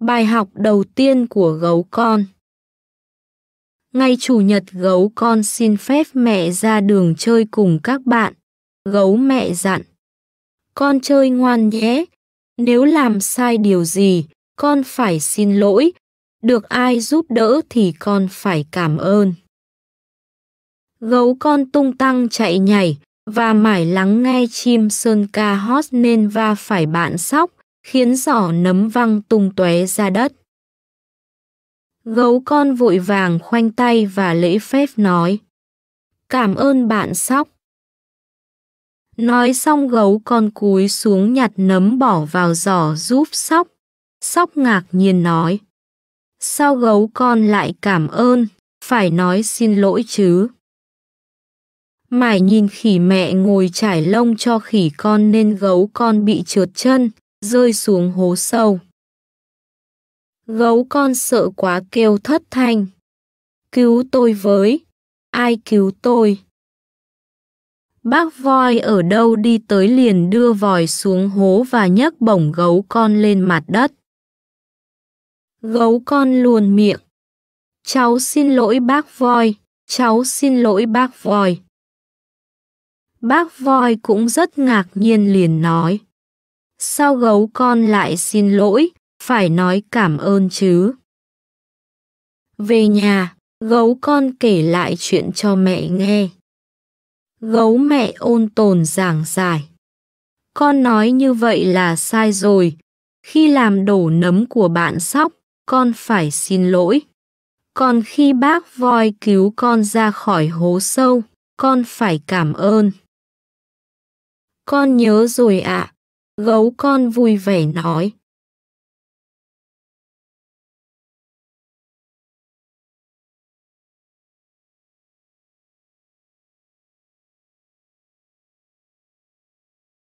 Bài học đầu tiên của gấu con Ngày Chủ nhật gấu con xin phép mẹ ra đường chơi cùng các bạn. Gấu mẹ dặn. Con chơi ngoan nhé. Nếu làm sai điều gì, con phải xin lỗi. Được ai giúp đỡ thì con phải cảm ơn. Gấu con tung tăng chạy nhảy và mải lắng nghe chim sơn ca hót nên va phải bạn sóc khiến giỏ nấm văng tung tóe ra đất. Gấu con vội vàng khoanh tay và lễ phép nói. Cảm ơn bạn sóc. Nói xong gấu con cúi xuống nhặt nấm bỏ vào giỏ giúp sóc. Sóc ngạc nhiên nói. Sao gấu con lại cảm ơn, phải nói xin lỗi chứ. Mải nhìn khỉ mẹ ngồi trải lông cho khỉ con nên gấu con bị trượt chân, rơi xuống hố sâu. Gấu con sợ quá kêu thất thanh. Cứu tôi với, ai cứu tôi? Bác voi ở đâu đi tới liền đưa vòi xuống hố và nhấc bổng gấu con lên mặt đất. Gấu con luồn miệng. Cháu xin lỗi bác voi, cháu xin lỗi bác voi. Bác voi cũng rất ngạc nhiên liền nói. Sao gấu con lại xin lỗi, phải nói cảm ơn chứ. Về nhà, gấu con kể lại chuyện cho mẹ nghe. Gấu mẹ ôn tồn giảng giải. Con nói như vậy là sai rồi. Khi làm đổ nấm của bạn sóc, con phải xin lỗi. Còn khi bác voi cứu con ra khỏi hố sâu, con phải cảm ơn. Con nhớ rồi ạ. À. Gấu con vui vẻ nói.